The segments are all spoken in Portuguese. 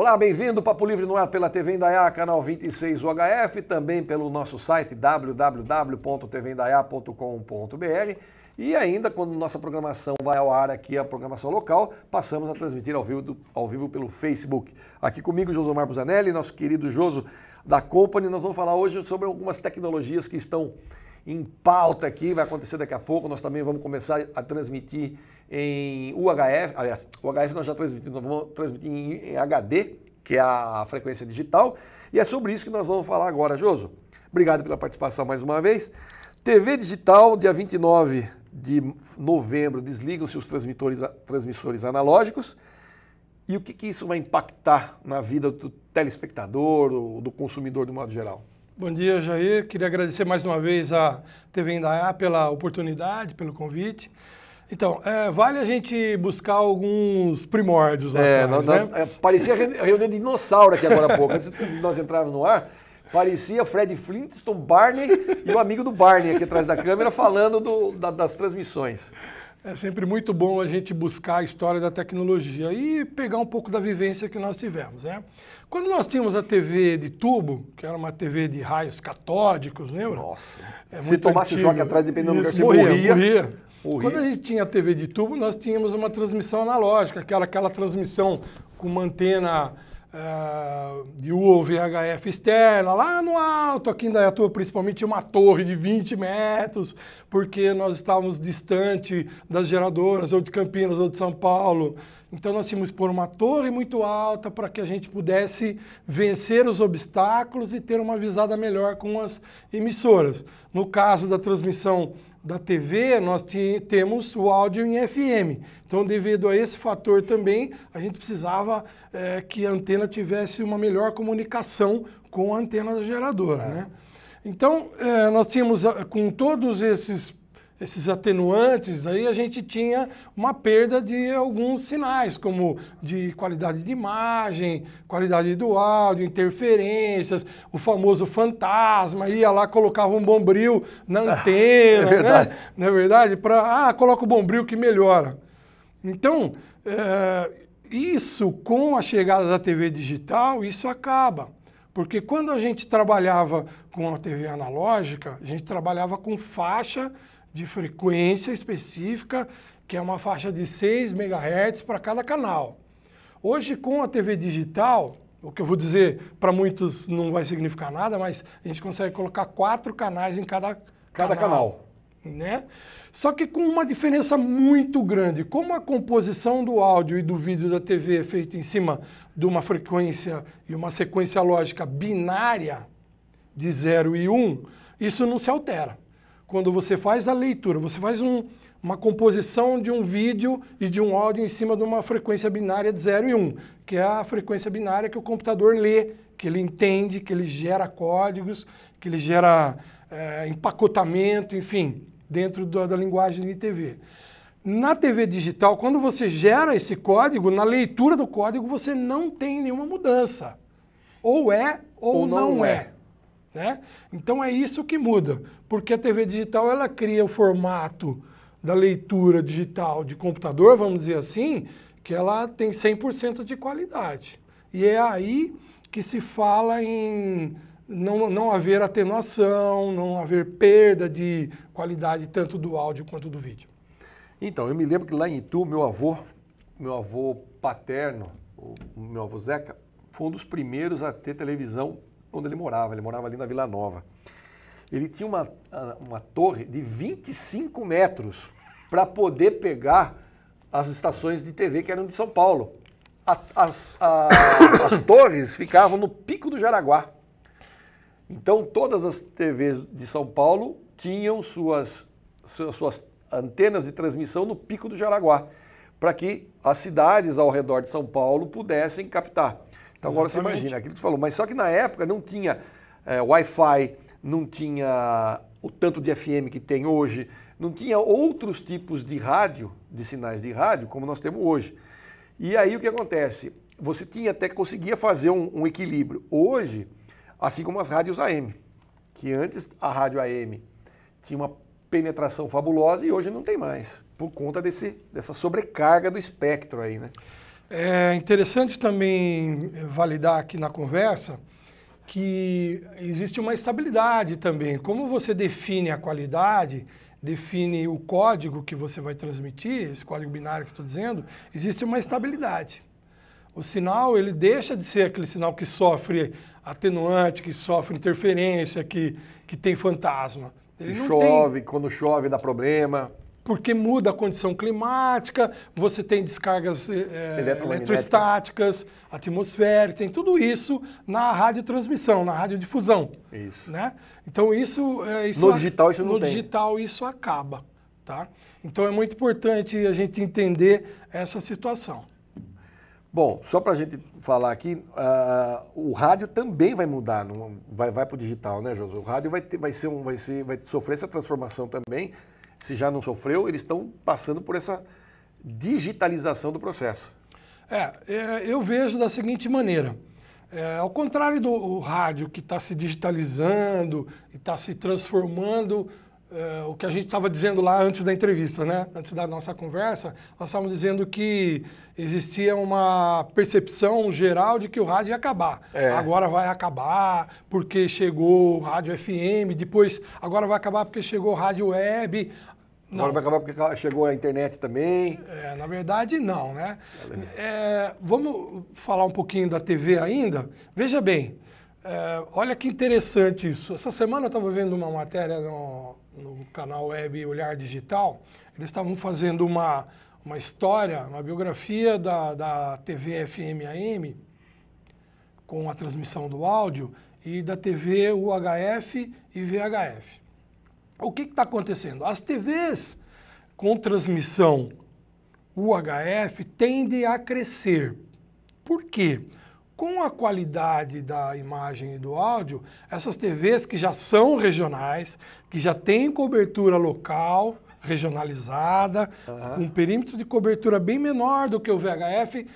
Olá, bem-vindo, Papo Livre no ar pela TV Indaiá, canal 26 UHF, também pelo nosso site www.tvindaiá.com.br e ainda quando nossa programação vai ao ar aqui, a programação local, passamos a transmitir ao vivo, do, ao vivo pelo Facebook. Aqui comigo, Josomar Busanelli, nosso querido Joso da Company, nós vamos falar hoje sobre algumas tecnologias que estão em pauta aqui, vai acontecer daqui a pouco, nós também vamos começar a transmitir em UHF, aliás, UHF nós já transmitimos, vamos transmitir em, em HD, que é a frequência digital, e é sobre isso que nós vamos falar agora. Joso, obrigado pela participação mais uma vez. TV digital, dia 29 de novembro, desligam-se os transmissores analógicos. E o que, que, isso vai impactar na vida do telespectador, do consumidor de modo geral? Bom dia, Jair. Queria agradecer mais uma vez à TV Indaiá pela oportunidade, pelo convite. Então, é, vale a gente buscar alguns primórdios lá é, atrás, né? é, Parecia reunião de dinossauro aqui agora há pouco. Antes de nós entrarmos no ar, parecia Fred Flintstone, Barney e o amigo do Barney aqui atrás da câmera falando do, da, das transmissões. É sempre muito bom a gente buscar a história da tecnologia e pegar um pouco da vivência que nós tivemos, né? Quando nós tínhamos a TV de tubo, que era uma TV de raios catódicos, lembra? Nossa, é se tomasse antigo. choque atrás, dependendo Isso, do lugar, você morria. morria. morria. O Quando Rio... a gente tinha TV de tubo, nós tínhamos uma transmissão analógica, aquela, aquela transmissão com uma antena uh, de UVHF externa, lá no alto, aqui em Dayatuba, principalmente uma torre de 20 metros, porque nós estávamos distante das geradoras, ou de Campinas, ou de São Paulo. Então nós tínhamos que pôr uma torre muito alta para que a gente pudesse vencer os obstáculos e ter uma visada melhor com as emissoras. No caso da transmissão da TV, nós temos o áudio em FM. Então, devido a esse fator também, a gente precisava é, que a antena tivesse uma melhor comunicação com a antena da geradora. É. Né? Então, é, nós tínhamos, eh, com todos esses esses atenuantes, aí a gente tinha uma perda de alguns sinais, como de qualidade de imagem, qualidade do áudio, interferências, o famoso fantasma, ia lá, colocava um bombril na é antena, é verdade. né? Não é verdade? Pra, ah, coloca o bombril que melhora. Então, é, isso com a chegada da TV digital, isso acaba. Porque quando a gente trabalhava com a TV analógica, a gente trabalhava com faixa de frequência específica, que é uma faixa de 6 MHz para cada canal. Hoje, com a TV digital, o que eu vou dizer para muitos não vai significar nada, mas a gente consegue colocar quatro canais em cada, cada canal. canal. Né? Só que com uma diferença muito grande. Como a composição do áudio e do vídeo da TV é feita em cima de uma frequência e uma sequência lógica binária de 0 e 1, um, isso não se altera quando você faz a leitura, você faz um, uma composição de um vídeo e de um áudio em cima de uma frequência binária de 0 e 1, um, que é a frequência binária que o computador lê, que ele entende, que ele gera códigos, que ele gera é, empacotamento, enfim, dentro da, da linguagem de TV. Na TV digital, quando você gera esse código, na leitura do código você não tem nenhuma mudança. Ou é ou, ou não, não, é. é. Né? Então é isso que muda, porque a TV digital ela cria o formato da leitura digital de computador, vamos dizer assim, que ela tem 100% de qualidade. E é aí que se fala em não, não haver atenuação, não haver perda de qualidade tanto do áudio quanto do vídeo. Então, eu me lembro que lá em Itu, meu avô, meu avô paterno, o meu avô Zeca, foi um dos primeiros a ter televisão onde ele morava. Ele morava ali na Vila Nova. Ele tinha uma, uma torre de 25 metros para poder pegar as estações de TV que eram de São Paulo. A, as, a, as torres ficavam no pico do Jaraguá. Então, todas as TVs de São Paulo tinham suas, suas, suas antenas de transmissão no pico do Jaraguá, para que as cidades ao redor de São Paulo pudessem captar. Então agora você imagina aquilo que você falou. Mas só que na época não tinha é, Wi-Fi, não tinha o tanto de FM que tem hoje, não tinha outros tipos de rádio, de sinais de rádio, como nós temos hoje. E aí o que acontece? Você tinha até conseguia fazer um, um equilíbrio. Hoje, assim como as rádios AM, que antes a rádio AM tinha uma penetração fabulosa e hoje não tem mais, por conta desse, dessa sobrecarga do espectro aí, né? É interessante também eh, validar aqui na conversa que existe uma estabilidade também. Como você define a qualidade, define o código que você vai transmitir, esse código binário que estou dizendo, existe uma estabilidade. O sinal, ele deixa de ser aquele sinal que sofre atenuante, que sofre interferência, que, que tem fantasma. Ele chove, tem... quando chove dá problema porque muda a condição climática, você tem descargas é, eletrostáticas, atmosféricas, tem tudo isso na radiotransmissão, na radiodifusão. Isso. Né? Então isso, é, isso no digital isso não no tem. digital isso acaba, tá? Então é muito importante a gente entender essa situação. Bom, só para a gente falar aqui, uh, o rádio também vai mudar, não, vai, vai para o digital, né, Josué? O rádio vai, ter, vai, ser um, vai, ser, vai sofrer essa transformação também, se já não sofreu, eles estão passando por essa digitalização do processo. É, é eu vejo da seguinte maneira. É, ao contrário do rádio que está se digitalizando e está se transformando, é, o que a gente estava dizendo lá antes da entrevista, né? antes da nossa conversa, nós estávamos dizendo que existia uma percepção geral de que o rádio ia acabar. É. Agora vai acabar porque chegou o rádio FM, depois agora vai acabar porque chegou o rádio web, não. Agora vai acabar porque chegou a internet também. É, na verdade, não, né? É, vamos falar um pouquinho da TV ainda? Veja bem, é, olha que interessante isso. Essa semana eu estava vendo uma matéria no, no canal web Olhar Digital. Eles estavam fazendo uma, uma história, uma biografia da, da TV FMAM com a transmissão do áudio, e da TV UHF e VHF. O que está acontecendo? As TVs com transmissão UHF tendem a crescer. Por quê? Com a qualidade da imagem e do áudio, essas TVs que já são regionais, que já têm cobertura local, regionalizada, uhum. um perímetro de cobertura bem menor do que o VHF,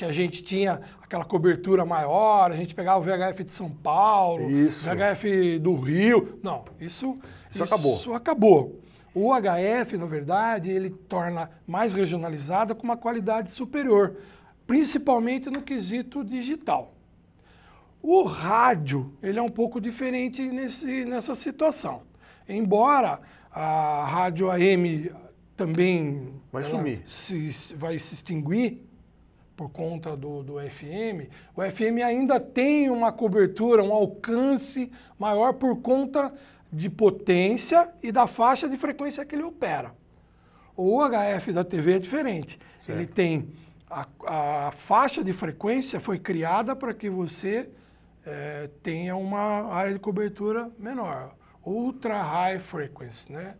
que a gente tinha aquela cobertura maior, a gente pegava o VHF de São Paulo, isso. VHF do Rio. Não, isso, isso, isso acabou. Isso acabou. O HF, na verdade, ele torna mais regionalizada com uma qualidade superior, principalmente no quesito digital. O rádio, ele é um pouco diferente nesse, nessa situação. Embora a rádio AM também vai sumir, se, vai se extinguir, por conta do, do FM, o FM ainda tem uma cobertura, um alcance maior por conta de potência e da faixa de frequência que ele opera. O HF da TV é diferente. Certo. Ele tem a, a, faixa de frequência foi criada para que você é, tenha uma área de cobertura menor. Ultra high frequency, né?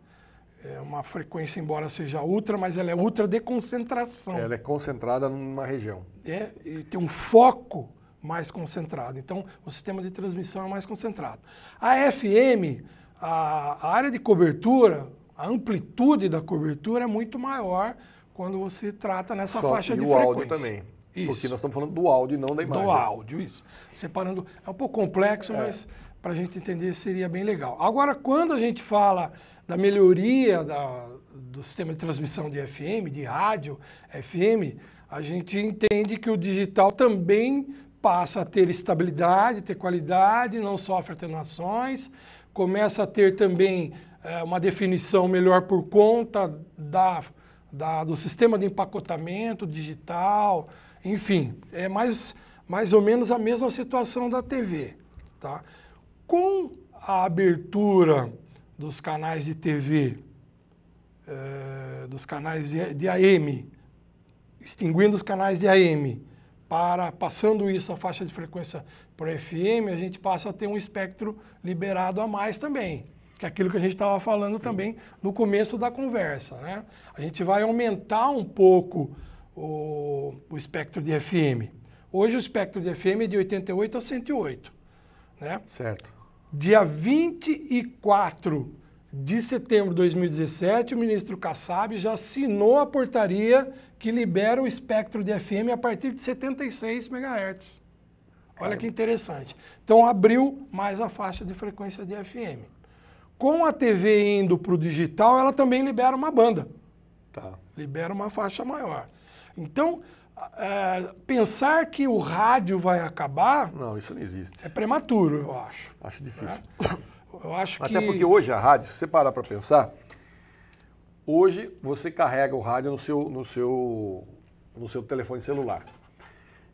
É uma frequência, embora seja ultra, mas ela é ultra de concentração. Ela é concentrada numa região. É, e tem um foco mais concentrado. Então, o sistema de transmissão é mais concentrado. A FM, a, a área de cobertura, a amplitude da cobertura é muito maior quando você trata nessa Só faixa de frequência. E o áudio também. Isso. Porque nós estamos falando do áudio e não da imagem. Do áudio, isso. Separando. É um pouco complexo, é. mas para a gente entender seria bem legal. Agora, quando a gente fala da melhoria da, do sistema de transmissão de FM, de rádio, FM, a gente entende que o digital também passa a ter estabilidade, ter qualidade, não sofre atenuações, começa a ter também é, uma definição melhor por conta da, da, do sistema de empacotamento digital, enfim, é mais, mais ou menos a mesma situação da TV. Tá? Com a abertura dos canais de TV, eh, dos canais de, de AM, extinguindo os canais de AM, para passando isso a faixa de frequência para FM, a gente passa a ter um espectro liberado a mais também, que é aquilo que a gente estava falando Sim. também no começo da conversa, né? A gente vai aumentar um pouco o, o espectro de FM. Hoje o espectro de FM é de 88 a 108, né? Certo. Dia 24 de setembro de 2017, o ministro Kassab já assinou a portaria que libera o espectro de FM a partir de 76 MHz. Olha que interessante. Então abriu mais a faixa de frequência de FM. Com a TV indo para o digital, ela também libera uma banda. Tá. Libera uma faixa maior. Então, é, pensar que o rádio vai acabar. Não, isso não existe. É prematuro, eu acho. Acho né? difícil. Né? Eu acho Até que... porque hoje a rádio, se você parar para pensar, hoje você carrega o rádio no seu, no seu, no seu telefone celular.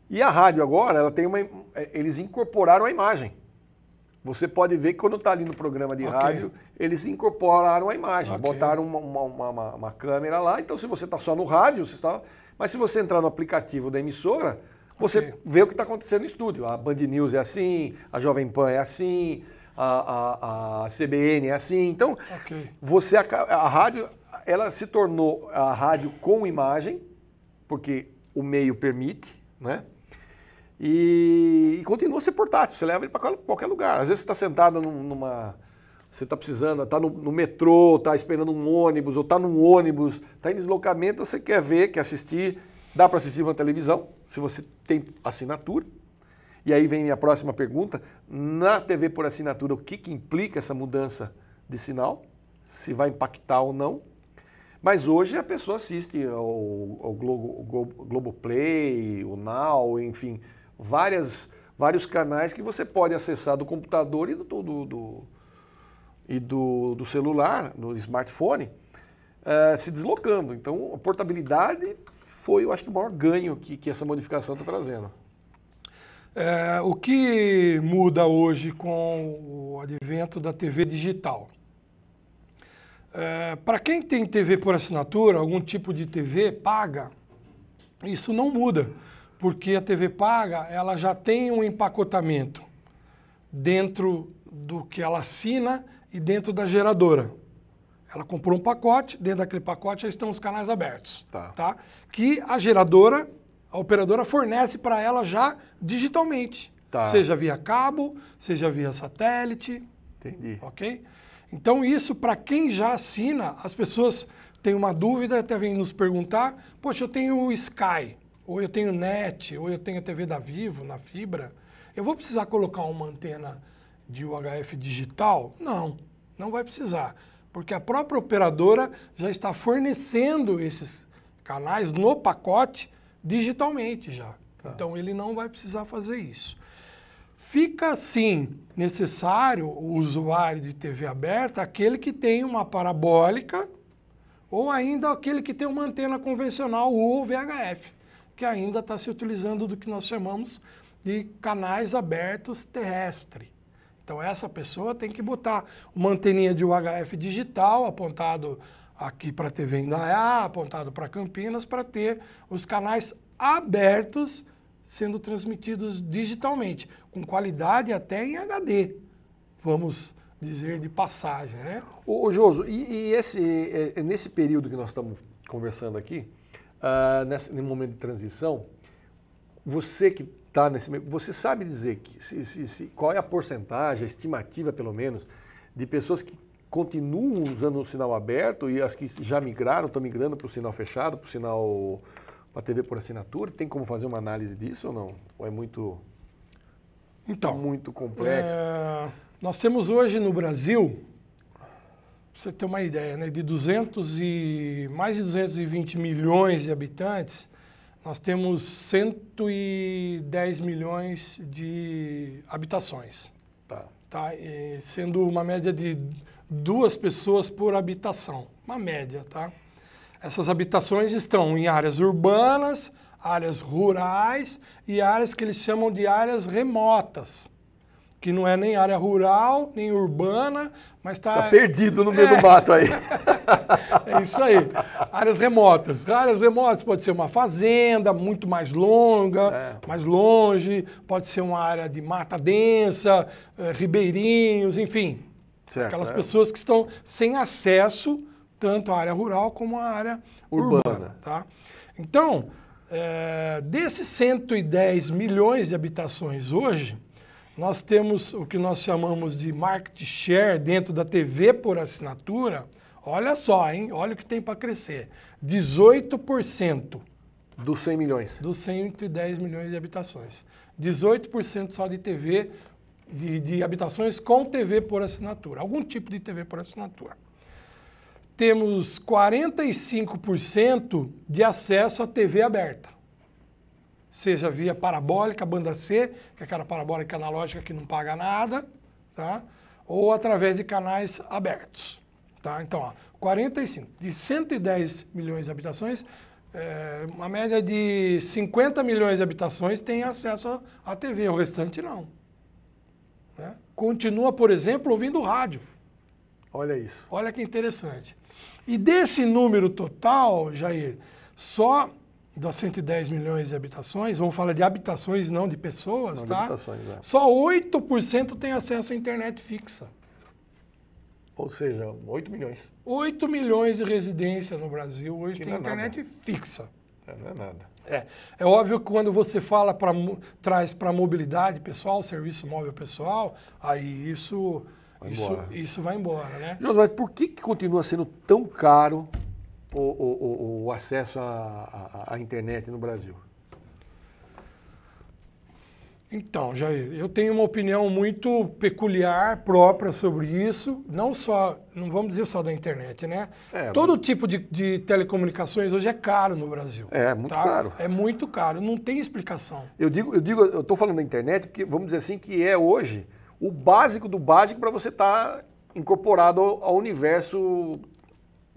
E a rádio agora, ela tem uma, é, eles incorporaram a imagem. Você pode ver que quando está ali no programa de okay. rádio, eles incorporaram a imagem, okay. botaram uma, uma, uma, uma, câmera lá. Então, se você está só no rádio, você está. Mas se você entrar no aplicativo da emissora, você okay. vê o que está acontecendo no estúdio. A Band News é assim, a Jovem Pan é assim, a, a, a CBN é assim. Então, você a, a rádio, ela se tornou a rádio com imagem, porque o meio permite, né? E, e continua a ser portátil, você leva ele para qualquer lugar. Às vezes você está sentado num, numa. Você está precisando, está no, no, metrô, está esperando um ônibus, ou está num ônibus, está em deslocamento, você quer ver, quer assistir, dá para assistir na televisão, se você tem assinatura. E aí vem minha próxima pergunta. Na TV por assinatura, o que, que implica essa mudança de sinal? Se vai impactar ou não? Mas hoje a pessoa assiste ao, ao Globo, ao Globo Play, o Now, enfim, várias, vários canais que você pode acessar do computador e do, do, do e do, do, celular, do smartphone, uh, se deslocando. Então, a portabilidade foi, eu acho, que o maior ganho que, que essa modificação está trazendo. É, o que muda hoje com o advento da TV digital? É, eh, Para quem tem TV por assinatura, algum tipo de TV paga, isso não muda porque a TV paga, ela já tem um empacotamento dentro do que ela assina e dentro da geradora. Ela comprou um pacote, dentro daquele pacote já estão os canais abertos, tá? tá? Que a geradora, a operadora fornece para ela já digitalmente. Tá. Seja via cabo, seja via satélite. Entendi. OK? Então isso para quem já assina, as pessoas têm uma dúvida, até vêm nos perguntar: "Poxa, eu tenho o Sky ou eu tenho net, ou eu tenho TV da Vivo na fibra, eu vou precisar colocar uma antena de UHF digital? Não, não vai precisar, porque a própria operadora já está fornecendo esses canais no pacote digitalmente já. Tá. Então ele não vai precisar fazer isso. Fica sim necessário o usuário de TV aberta, aquele que tem uma parabólica ou ainda aquele que tem uma antena convencional ou VHF que ainda está se utilizando do que nós chamamos de canais abertos terrestre. Então essa pessoa tem que botar uma anteninha de UHF digital apontado aqui para a TV Indaiá, apontado para Campinas, para ter os canais abertos sendo transmitidos digitalmente, com qualidade até em HD, vamos dizer de passagem, né? Ô, ô Joso, e, e esse, é, é nesse período que nós estamos conversando aqui, uh, ah, nesse, nesse momento de transição, você que está nesse você sabe dizer que, se, se, se, qual é a porcentagem, a estimativa pelo menos, de pessoas que continuam usando o sinal aberto e as que já migraram, estão migrando para o sinal fechado, para o sinal para a TV por assinatura? Tem como fazer uma análise disso ou não? Ou é muito então, muito complexo? É, nós temos hoje no Brasil você ter uma ideia, né? de 200 e, mais de 220 milhões de habitantes, nós temos 110 milhões de habitações. Tá. tá? E sendo uma média de duas pessoas por habitação. Uma média, tá? Essas habitações estão em áreas urbanas, áreas rurais e áreas que eles chamam de áreas remotas que não é nem área rural, nem urbana, mas está... Tá perdido no meio é. do mato aí. é isso aí. Áreas remotas. Áreas remotas pode ser uma fazenda muito mais longa, é. mais longe, pode ser uma área de mata densa, é, ribeirinhos, enfim. Certo, Aquelas é. pessoas que estão sem acesso tanto à área rural como à área urbana. urbana tá? Então, eh, desses 110 milhões de habitações hoje, nós temos o que nós chamamos de market share dentro da TV por assinatura. Olha só, hein? Olha o que tem para crescer. 18%. Dos 100 milhões. Dos 110 milhões de habitações. 18% só de TV, de, de habitações com TV por assinatura. Algum tipo de TV por assinatura. Temos 45% de acesso à TV aberta seja via parabólica, banda C, que é aquela parabólica analógica que não paga nada, tá? ou através de canais abertos. Tá? Então, ó, 45, de 110 milhões de habitações, é, uma média de 50 milhões de habitações tem acesso à TV, o restante não. Né? Continua, por exemplo, ouvindo rádio. Olha isso. Olha que interessante. E desse número total, Jair, só das 110 milhões de habitações, vamos falar de habitações, não de pessoas, não, tá? De habitações, é. Só 8% tem acesso à internet fixa. Ou seja, 8 milhões. 8 milhões de residências no Brasil hoje que tem é internet fixa. É, não é nada. É, é óbvio que quando você fala para traz para mobilidade pessoal, serviço móvel pessoal, aí isso vai isso, embora. isso vai embora, né? José, mas por que, que continua sendo tão caro o, o, o acesso à, internet no Brasil? Então, Jair, eu tenho uma opinião muito peculiar, própria sobre isso, não só, não vamos dizer só da internet, né? É, Todo mas... tipo de, de, telecomunicações hoje é caro no Brasil. É, muito tá? caro. É muito caro, não tem explicação. Eu digo, eu digo, eu estou falando da internet porque vamos dizer assim que é hoje o básico do básico para você estar tá incorporado ao, ao universo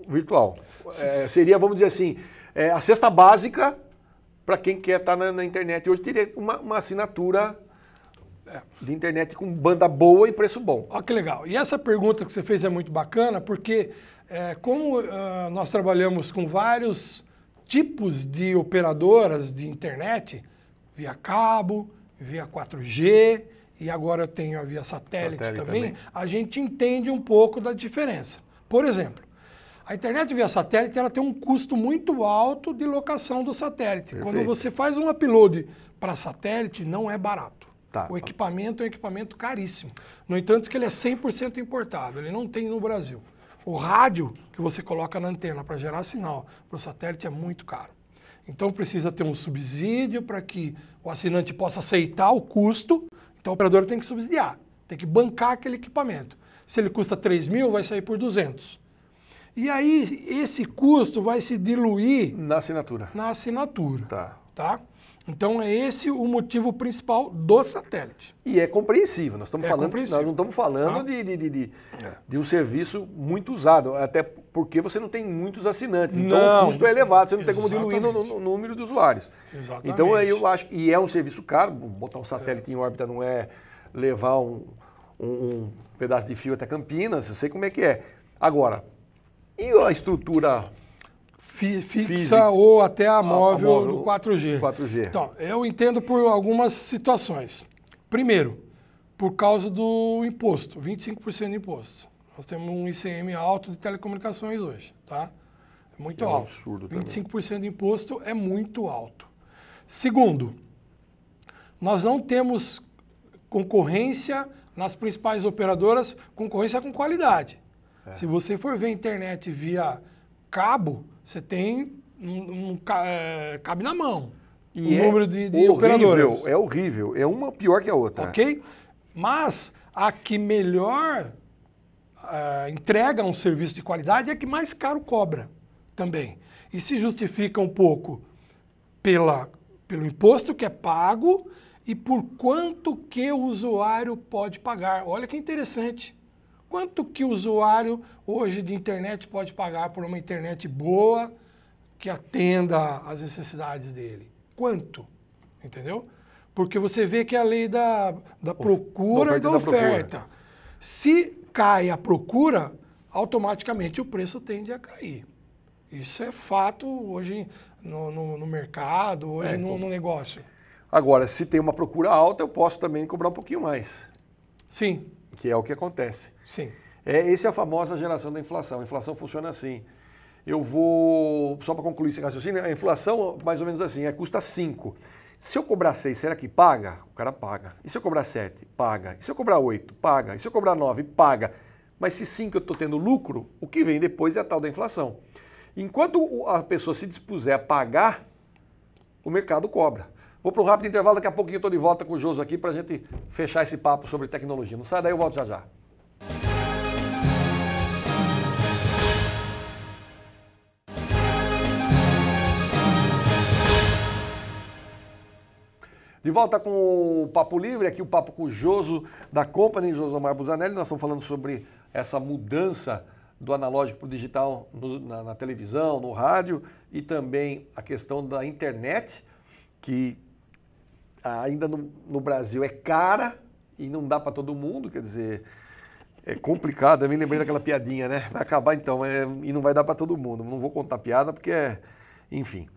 virtual. É, seria, vamos dizer assim, é, a cesta básica para quem quer estar tá na, na, internet. Hoje teria uma, uma assinatura é. de internet com banda boa e preço bom. Olha que legal. E essa pergunta que você fez é muito bacana, porque é, como uh, nós trabalhamos com vários tipos de operadoras de internet, via cabo, via 4G, e agora eu tenho a via satélite, satélite também, também, a gente entende um pouco da diferença. Por exemplo, a internet via satélite ela tem um custo muito alto de locação do satélite. Perfeito. Quando você faz um upload para satélite, não é barato. Tá. O equipamento é um equipamento caríssimo. No entanto, que ele é 100% importado, ele não tem no Brasil. O rádio que você coloca na antena para gerar sinal para o satélite é muito caro. Então precisa ter um subsídio para que o assinante possa aceitar o custo. Então o operador tem que subsidiar, tem que bancar aquele equipamento. Se ele custa 3 mil, vai sair por 200. E aí esse custo vai se diluir na assinatura. Na assinatura. Tá. Tá? Então é esse o motivo principal do satélite. E é compreensível. Nós estamos é falando, nós não estamos falando tá? de, de, de, é. de, um serviço muito usado, até porque você não tem muitos assinantes. Então não. o custo é elevado, você não Exatamente. tem como diluir no, no, número de usuários. Exatamente. Então eu acho e é um serviço caro. Botar um satélite é. em órbita não é levar um, um, um pedaço de fio até Campinas. Eu sei como é que é. Agora e a estrutura Fi fixa física, ou até a móvel, a, a móvel do 4G. 4G. Então, eu entendo por algumas situações. Primeiro, por causa do imposto, 25% de imposto. Nós temos um ICM alto de telecomunicações hoje, tá? É muito é alto. Um absurdo 25% também. de imposto é muito alto. Segundo, nós não temos concorrência nas principais operadoras, concorrência com qualidade. É. Se você for ver a internet via cabo, você tem um, um é, cabe na mão. E o é número de, de horrível, operadores. É horrível, é uma pior que a outra. Ok? Mas a que melhor uh, entrega um serviço de qualidade é a que mais caro cobra também. E se justifica um pouco pela, pelo imposto que é pago e por quanto que o usuário pode pagar. Olha que interessante. Quanto que o usuário hoje de internet pode pagar por uma internet boa que atenda às necessidades dele? Quanto? Entendeu? Porque você vê que é a lei da, da procura e da, da oferta. Procura. Se cai a procura, automaticamente o preço tende a cair. Isso é fato hoje no, no, no mercado, hoje é, no, no negócio. Agora, se tem uma procura alta, eu posso também cobrar um pouquinho mais. Sim que é o que acontece. Sim. É, essa é a famosa geração da inflação. A inflação funciona assim. Eu vou, só para concluir esse raciocínio, a inflação, mais ou menos assim, é, custa 5. Se eu cobrar 6, será que paga? O cara paga. E se eu cobrar 7? Paga. E se eu cobrar 8? Paga. E se eu cobrar 9? Paga. Mas se 5 eu estou tendo lucro, o que vem depois é a tal da inflação. Enquanto a pessoa se dispuser a pagar, o mercado cobra. Vou para um rápido intervalo, daqui a pouquinho eu estou de volta com o Joso aqui para a gente fechar esse papo sobre tecnologia. Não sai daí, eu volto já já. De volta com o Papo Livre, aqui o Papo com o Joso da Company, Josomar Busanelli. Nós estamos falando sobre essa mudança do analógico para o digital no, na, na, televisão, no rádio e também a questão da internet, que ainda no, no Brasil é cara e não dá para todo mundo, quer dizer, é complicado. Eu me lembrei daquela piadinha, né? Vai acabar então, é, e não vai dar para todo mundo. Não vou contar piada porque é. Enfim.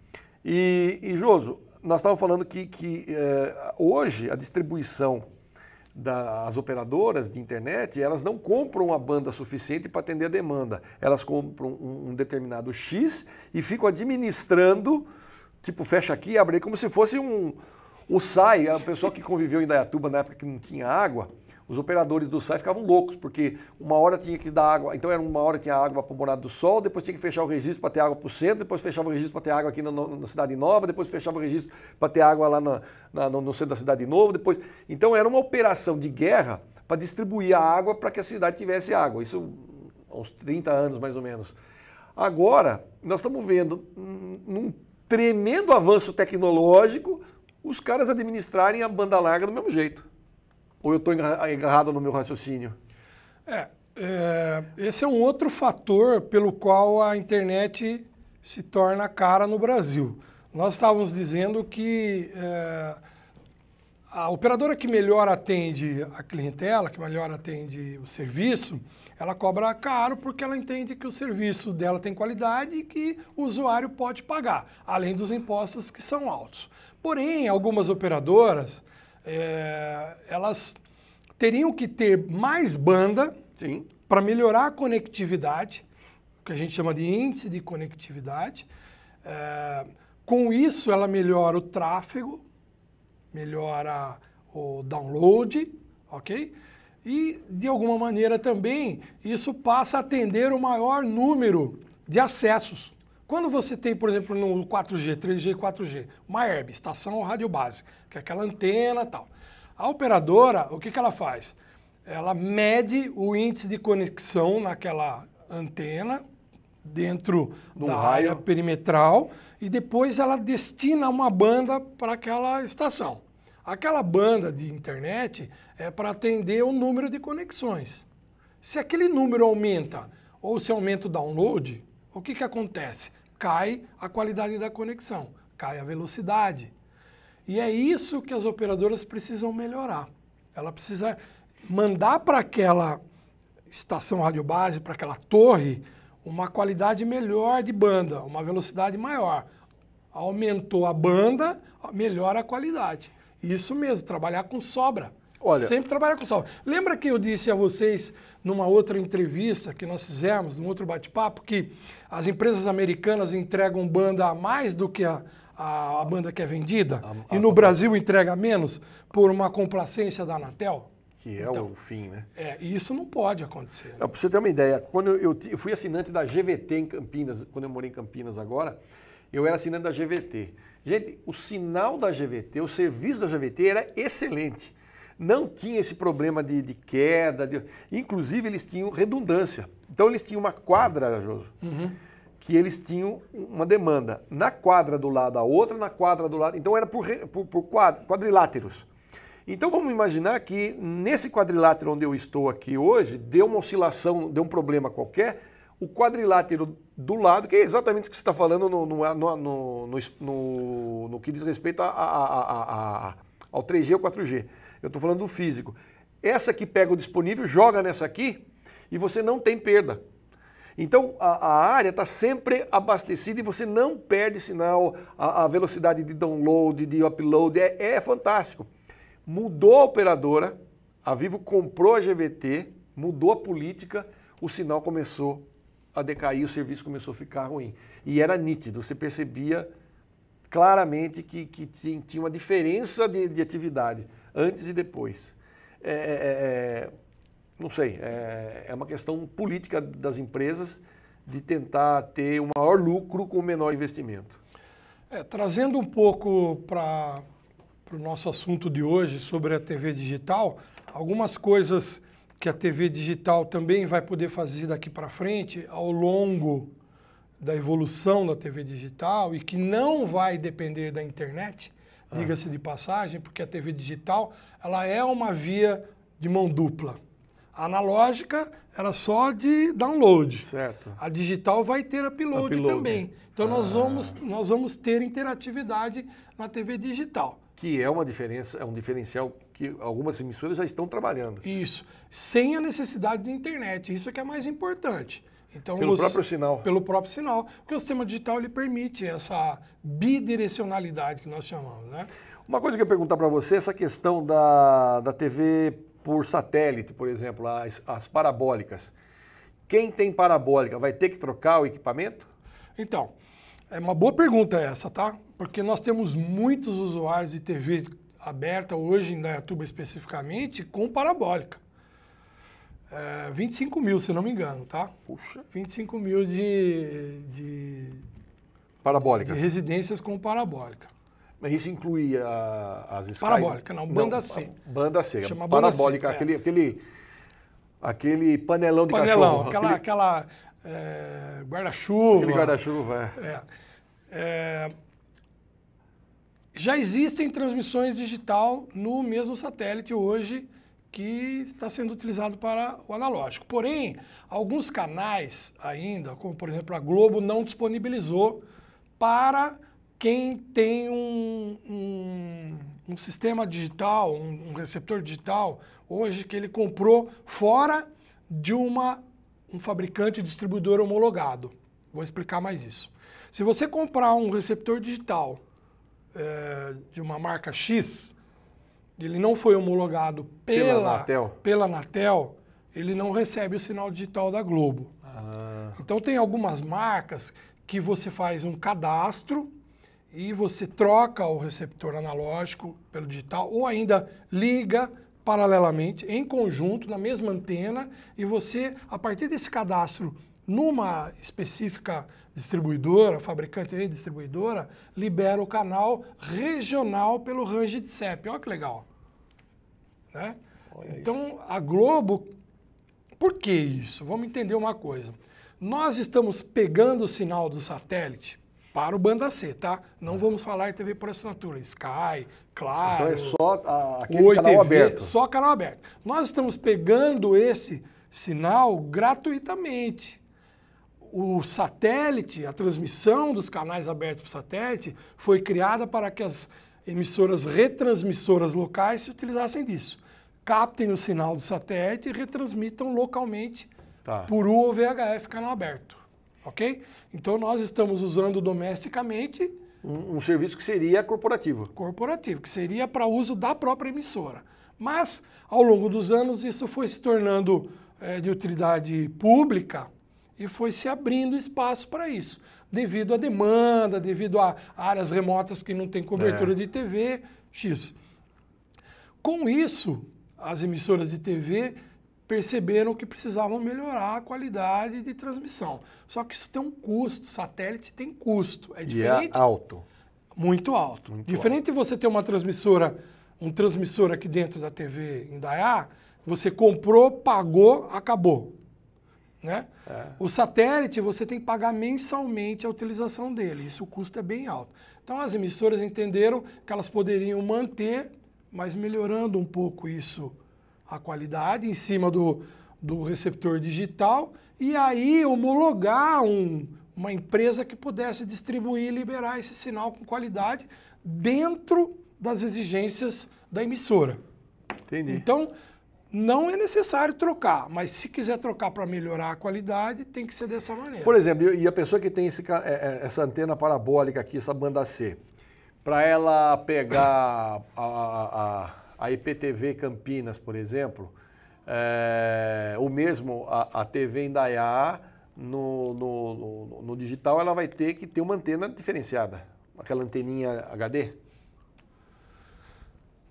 E, e Joso, nós estávamos falando que, que é, hoje a distribuição das operadoras de internet, elas não compram a banda suficiente para atender a demanda. Elas compram um, um determinado X e ficam administrando, tipo, fecha aqui e abre como se fosse um, o SAI, a pessoa que conviveu em Dayatuba na época que não tinha água, os operadores do SAI ficavam loucos, porque uma hora tinha que dar água, então era uma hora que tinha água para o Morado do Sol, depois tinha que fechar o registro para ter água para o centro, depois fechava o registro para ter água aqui na, Cidade Nova, depois fechava o registro para ter água lá na, no, no, centro da Cidade Nova, depois... Então era uma operação de guerra para distribuir a água para que a cidade tivesse água, isso há uns 30 anos mais ou menos. Agora, nós estamos vendo num tremendo avanço tecnológico, os caras administrarem a banda larga do mesmo jeito. Ou eu estou engarrado no meu raciocínio? É, é, esse é um outro fator pelo qual a internet se torna cara no Brasil. Nós estávamos dizendo que é, a operadora que melhor atende a clientela, que melhor atende o serviço, ela cobra caro porque ela entende que o serviço dela tem qualidade e que o usuário pode pagar, além dos impostos que são altos. Porém, algumas operadoras, é, elas teriam que ter mais banda para melhorar a conectividade, o que a gente chama de índice de conectividade. É, com isso, ela melhora o tráfego, melhora o download, ok? E, de alguma maneira também, isso passa a atender o maior número de acessos. Quando você tem, por exemplo, no 4G, 3G, 4G, uma ERB, estação rádio base, que é aquela antena tal. A operadora, o que, que ela faz? Ela mede o índice de conexão naquela antena, dentro do da raio. área perimetral, e depois ela destina uma banda para aquela estação. Aquela banda de internet é para atender o número de conexões. Se aquele número aumenta ou se aumenta o download, o que, que acontece? cai a qualidade da conexão, cai a velocidade. E é isso que as operadoras precisam melhorar. Ela precisa mandar para aquela estação base, para aquela torre, uma qualidade melhor de banda, uma velocidade maior. Aumentou a banda, melhora a qualidade. Isso mesmo, trabalhar com sobra. Olha, Sempre trabalhar com sobra. Lembra que eu disse a vocês numa outra entrevista que nós fizemos, num outro bate-papo, que as empresas americanas entregam banda a mais do que a, a, a banda que é vendida, a, e no Brasil entrega menos por uma complacência da Anatel? Que é então, o fim, né? É, e isso não pode acontecer. Né? Para você ter uma ideia, quando eu, eu, eu fui assinante da GVT em Campinas, quando eu morei em Campinas agora, eu era assinante da GVT. Gente, o sinal da GVT, o serviço da GVT era excelente não tinha esse problema de, de queda. De... Inclusive, eles tinham redundância. Então, eles tinham uma quadra, Joso, uhum. que eles tinham uma demanda. Na quadra do lado a outra, na quadra do lado. Então, era por, por, por quadriláteros. Então, vamos imaginar que nesse quadrilátero onde eu estou aqui hoje, deu uma oscilação, deu um problema qualquer. O quadrilátero do lado, que é exatamente o que você está falando no, no, no, no, que diz respeito a, a, a, a ao 3G ou 4G. Eu estou falando do físico. Essa que pega o disponível, joga nessa aqui e você não tem perda. Então a, a área está sempre abastecida e você não perde sinal. A, a velocidade de download, de upload é, é fantástico. Mudou a operadora, a Vivo comprou a GVT, mudou a política, o sinal começou a decair, o serviço começou a ficar ruim. E era nítido, você percebia claramente que, que tinha uma diferença de, de atividade antes e depois. É é, é, é, não sei, é, é uma questão política das empresas de tentar ter o um maior lucro com o menor investimento. É, trazendo um pouco para o nosso assunto de hoje sobre a TV digital, algumas coisas que a TV digital também vai poder fazer daqui para frente ao longo da evolução da TV digital e que não vai depender da internet ah. diga-se de passagem, porque a TV digital ela é uma via de mão dupla. A analógica era só de download. Certo. A digital vai ter upload, upload. também. Então ah. nós, vamos, nós vamos ter interatividade na TV digital. Que é uma diferença, é um diferencial que algumas emissoras já estão trabalhando. Isso. Sem a necessidade de internet. Isso é que é mais importante. Então, pelo os, próprio sinal. Pelo próprio sinal. Porque o sistema digital ele permite essa bidirecionalidade que nós chamamos, né? Uma coisa que eu ia perguntar para você, é essa questão da, da TV por satélite, por exemplo, as, as parabólicas. Quem tem parabólica vai ter que trocar o equipamento? Então, é uma boa pergunta essa, tá? Porque nós temos muitos usuários de TV aberta hoje em Dayatuba especificamente com parabólica é, 25 mil, se não me engano, tá? Puxa. 25 mil de, de Parabólicas. De residências com parabólica. Mas isso inclui a, as escadas? Parabólica, não, banda não, C. Banda C, é Chama parabólica, C, aquele, é. aquele, aquele panelão de panelão, cachorro. Aquela, aquele... aquela é, guarda-chuva. Aquele guarda-chuva, é. é. é já existem transmissões digital no mesmo satélite hoje, que está sendo utilizado para o analógico. Porém, alguns canais ainda, como por exemplo a Globo, não disponibilizou para quem tem um, um, um sistema digital, um, um, receptor digital, hoje que ele comprou fora de uma, um fabricante distribuidor homologado. Vou explicar mais isso. Se você comprar um receptor digital é, de uma marca X, ele não foi homologado pela, pela Anatel. pela, Anatel. ele não recebe o sinal digital da Globo. Ah. Então tem algumas marcas que você faz um cadastro e você troca o receptor analógico pelo digital ou ainda liga paralelamente, em conjunto, na mesma antena, e você, a partir desse cadastro numa específica distribuidora, fabricante e distribuidora, libera o canal regional pelo range de CEP. Olha que legal. Né? Olha então, a Globo, por que isso? Vamos entender uma coisa. Nós estamos pegando o sinal do satélite para o banda C, tá? Não é. vamos falar TV por assinatura, Sky, Claro. Então é só a, ah, aquele canal TV, aberto. Só canal aberto. Nós estamos pegando esse sinal gratuitamente o satélite, a transmissão dos canais abertos por satélite, foi criada para que as emissoras retransmissoras locais se utilizassem disso. Captem o sinal do satélite e retransmitam localmente tá. por U ou VHF canal aberto. Ok? Então nós estamos usando domesticamente. Um, um serviço que seria corporativo. Corporativo, que seria para uso da própria emissora. Mas, ao longo dos anos, isso foi se tornando é, de utilidade pública e foi se abrindo espaço para isso, devido à demanda, devido a áreas remotas que não tem cobertura é. de TV, X. Com isso, as emissoras de TV perceberam que precisavam melhorar a qualidade de transmissão. Só que isso tem um custo, satélite tem custo, é diferente. E é alto. Muito alto. Muito diferente alto. de você ter uma transmissora, um transmissor aqui dentro da TV em Dayá, você comprou, pagou, acabou. Né? É. O satélite, você tem que pagar mensalmente a utilização dele, isso o custo é bem alto. Então, as emissoras entenderam que elas poderiam manter, mas melhorando um pouco isso, a qualidade, em cima do, do receptor digital, e aí homologar um, uma empresa que pudesse distribuir e liberar esse sinal com qualidade dentro das exigências da emissora. Entendi. Então, não é necessário trocar, mas se quiser trocar para melhorar a qualidade, tem que ser dessa maneira. Por exemplo, e a pessoa que tem esse, é, é, essa antena parabólica aqui, essa banda C, para ela pegar a, a, a, IPTV Campinas, por exemplo, é, ou mesmo a, a TV Indaiá, no, no, no, no digital, ela vai ter que ter uma antena diferenciada, aquela anteninha HD.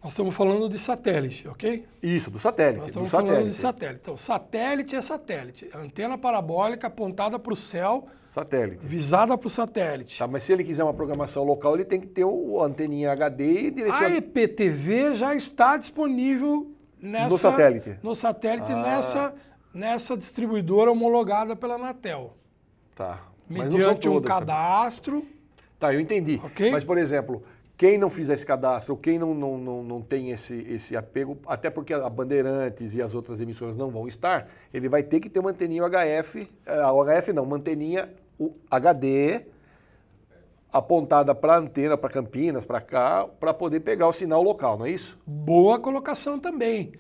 Nós estamos falando de satélite, ok? Isso, do satélite. Nós estamos falando satélite. de satélite. Então, satélite é satélite. É antena parabólica apontada para o céu. Satélite. Visada para o satélite. Tá, mas se ele quiser uma programação local, ele tem que ter o anteninha HD e direciona... A EPTV já está disponível nessa... No satélite. No satélite, ah. nessa, nessa distribuidora homologada pela Anatel. Tá. Mas não tem um cadastro. Tá, eu entendi. Okay? Mas, por exemplo, quem não fizer esse cadastro, quem não, não, não, não tem esse, esse apego, até porque a Bandeirantes e as outras emissoras não vão estar, ele vai ter que ter uma anteninha HF, a eh, HF não, uma anteninha HD apontada para a antena, para Campinas, para cá, para poder pegar o sinal local, não é isso? Boa colocação também.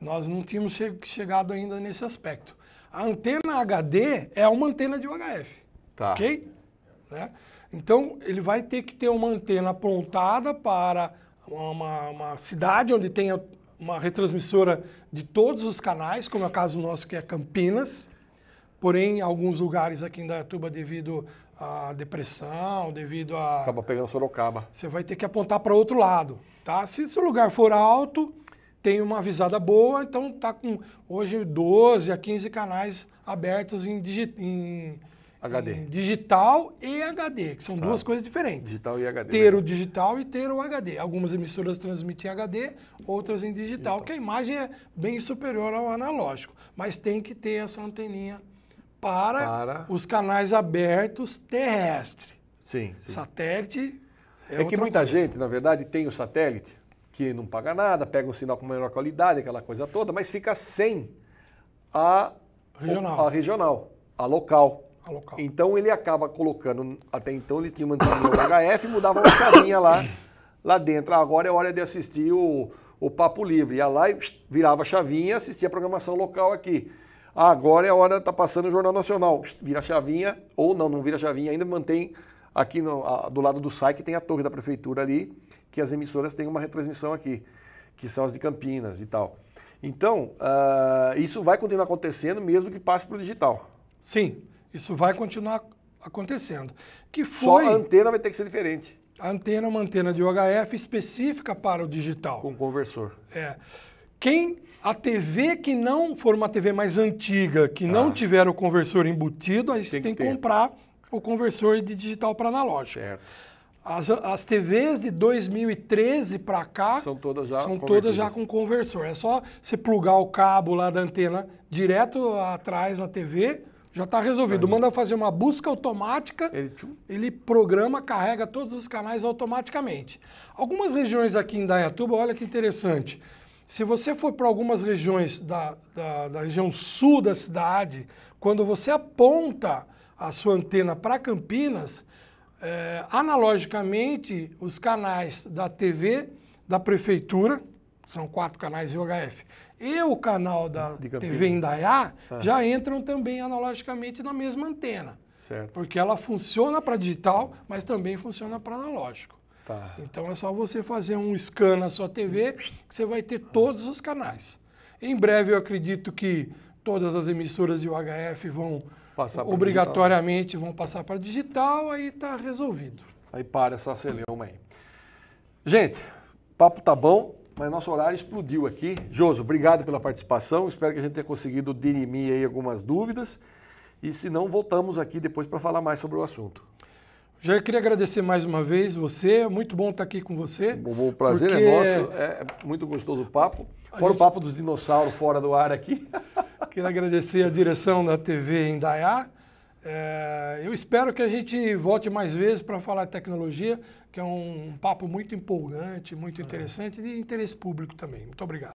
Nós não tínhamos chegado ainda nesse aspecto. A antena HD é uma antena de UHF. Tá. Ok? Né? Então, ele vai ter que ter uma antena apontada para uma, uma cidade onde tenha uma retransmissora de todos os canais, como é o caso nosso que é Campinas. Porém, alguns lugares aqui em Dayatuba, devido à depressão, devido a... Acaba pegando Sorocaba. Você vai ter que apontar para outro lado, tá? Se seu lugar for alto, tem uma visada boa, então está com hoje 12 a 15 canais abertos em, digi... em HD. digital e HD, que são duas coisas diferentes. Digital e HD. Ter o digital e ter o HD. Algumas emissoras transmitem HD, outras em digital, digital, então. que a imagem é bem superior ao analógico. Mas tem que ter essa anteninha para, para... os canais abertos terrestre. Sim, sim. Satélite é, é que muita coisa. gente, na verdade, tem o satélite que não paga nada, pega um sinal com menor qualidade, aquela coisa toda, mas fica sem a regional, a, regional, a local. Então ele acaba colocando, até então ele tinha mantido o HF e mudava uma chavinha lá, lá dentro. Ah, agora é hora de assistir o, o Papo Livre. Ia lá e virava a chavinha, assistia a programação local aqui. Ah, agora é hora, tá passando o Jornal Nacional. Vira a chavinha, ou não, não vira a chavinha, ainda mantém aqui no, a, do lado do SAI, que tem a torre da prefeitura ali, que as emissoras têm uma retransmissão aqui, que são as de Campinas e tal. Então, uh, isso vai continuar acontecendo mesmo que passe para o digital. Sim. Isso vai continuar acontecendo. Que foi... Só a antena vai ter que ser diferente. A antena é uma antena de UHF específica para o digital. Com conversor. É. Quem a TV que não for uma TV mais antiga, que ah. não tiver o conversor embutido, aí você tem, que, tem que comprar o conversor de digital para analógico. Certo. As, as TVs de 2013 para cá são todas já são todas já com conversor. É só você plugar o cabo lá da antena direto atrás na TV já está resolvido. Tá Manda fazer uma busca automática, ele, ele programa, carrega todos os canais automaticamente. Algumas regiões aqui em Dayatuba, olha que interessante. Se você for para algumas regiões da, da, da região sul da cidade, quando você aponta a sua antena para Campinas, é, analogicamente, os canais da TV da prefeitura, são quatro canais UHF, e o canal da TV Indaiá ah. já entram também analogicamente na mesma antena. Certo. Porque ela funciona para digital, mas também funciona para analógico. Tá. Então é só você fazer um scan na sua TV que você vai ter todos os canais. Em breve eu acredito que todas as emissoras de UHF vão passar obrigatoriamente digital. vão passar para digital, aí está resolvido. Aí para essa celeuma aí. Gente, papo tá bom, mas nosso horário explodiu aqui. Joso, obrigado pela participação. Espero que a gente tenha conseguido dirimir aí algumas dúvidas. E se não, voltamos aqui depois para falar mais sobre o assunto. Já queria agradecer mais uma vez você. muito bom estar aqui com você. O, prazer é porque... é nosso. É muito gostoso o papo. Fora gente... o papo dos dinossauros fora do ar aqui. Queria agradecer a direção da TV em É, eu espero que a gente volte mais vezes para falar de tecnologia que é um papo muito empolgante, muito interessante e de interesse público também. Muito obrigado.